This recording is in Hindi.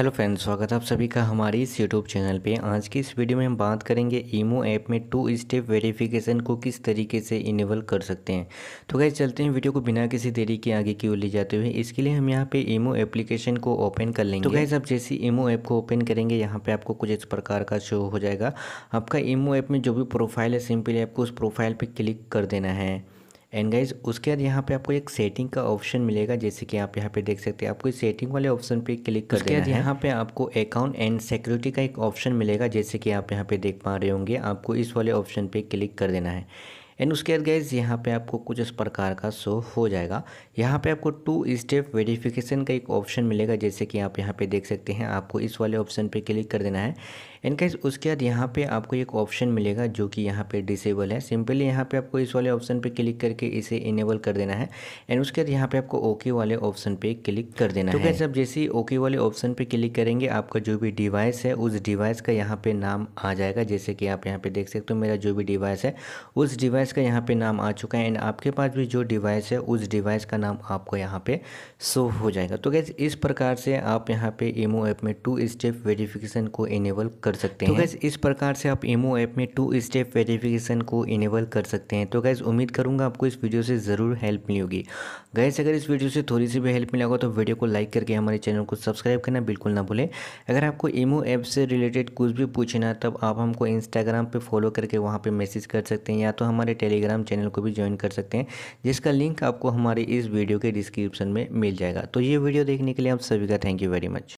हेलो फ्रेंड्स स्वागत है आप सभी का हमारे इस यूट्यूब चैनल पे आज की इस वीडियो में हम बात करेंगे ईमो ऐप में टू स्टेप वेरिफिकेशन को किस तरीके से इनेबल कर सकते हैं तो गैस चलते हैं वीडियो को बिना किसी देरी के आगे की ओर ले जाते हुए इसके लिए हम यहाँ पे ईमो एप्लीकेशन को ओपन कर लेंगे तो गैस आप जैसे ईमो ऐप को ओपन करेंगे यहाँ पर आपको कुछ इस प्रकार का शो हो जाएगा आपका ईमो ऐप में जो भी प्रोफाइल है सिंपली आपको उस प्रोफाइल पर क्लिक कर देना है एंड गाइज उसके बाद यहाँ पे आपको एक सेटिंग का ऑप्शन मिलेगा जैसे कि आप यहाँ पे देख सकते हैं आपको इस सेटिंग वाले ऑप्शन पे क्लिक कर उसके बाद यहाँ पे आपको अकाउंट एंड सिक्योरिटी का एक ऑप्शन मिलेगा जैसे कि आप यहाँ पे देख पा रहे होंगे आपको इस वाले ऑप्शन पे क्लिक कर देना है एंड उसके बाद गाइज यहाँ पे आपको कुछ इस प्रकार का शो हो जाएगा यहाँ पे आपको टू स्टेप वेरिफिकेशन का एक ऑप्शन मिलेगा जैसे कि आप यहाँ पे देख सकते हैं आपको इस वाले ऑप्शन पे क्लिक कर देना है एंड कैस उसके बाद यहाँ पे आपको एक ऑप्शन मिलेगा जो कि यहाँ पे डिसेबल है सिंपली यहाँ पे आपको इस वाले ऑप्शन पे क्लिक करके इसे इनेबल कर देना है एंड उसके बाद यहाँ पे आपको ओके वाले ऑप्शन पे क्लिक कर देना तो है तो गाइज आप जैसे ही ओके वाले ऑप्शन पे क्लिक करेंगे आपका जो भी डिवाइस है उस डिवाइस का यहाँ पे नाम आ जाएगा जैसे कि आप यहाँ पे देख सकते हो मेरा जो भी डिवाइस है उस डिवाइस का यहाँ पे नाम आ चुका है एंड आपके पास भी जो डिवाइस है उस डिवाइस का नाम आपको यहाँ पे शो हो जाएगा तो कैसे इस प्रकार से आप यहाँ पे इमो ऐप में टू स्टेप वेरिफिकेशन को इनेबल कर कर सकते तो हैं गैस इस प्रकार से आप एमओ ऐप में टू स्टेप वेरिफिकेशन को इनेबल कर सकते हैं तो गैस उम्मीद करूँगा आपको इस वीडियो से ज़रूर हेल्प मिली होगी गैस अगर इस वीडियो से थोड़ी सी भी हेल्प मिला होगा तो वीडियो को लाइक करके हमारे चैनल को सब्सक्राइब करना बिल्कुल ना भूलें अगर आपको ईमो ऐप से रिलेटेड कुछ भी पूछना तब आप हमको इंस्टाग्राम पर फॉलो करके वहाँ पर मैसेज कर सकते हैं या तो हमारे टेलीग्राम चैनल को भी ज्वाइन कर सकते हैं जिसका लिंक आपको हमारे इस वीडियो के डिस्क्रिप्शन में मिल जाएगा तो ये वीडियो देखने के लिए आप सभी का थैंक यू वेरी मच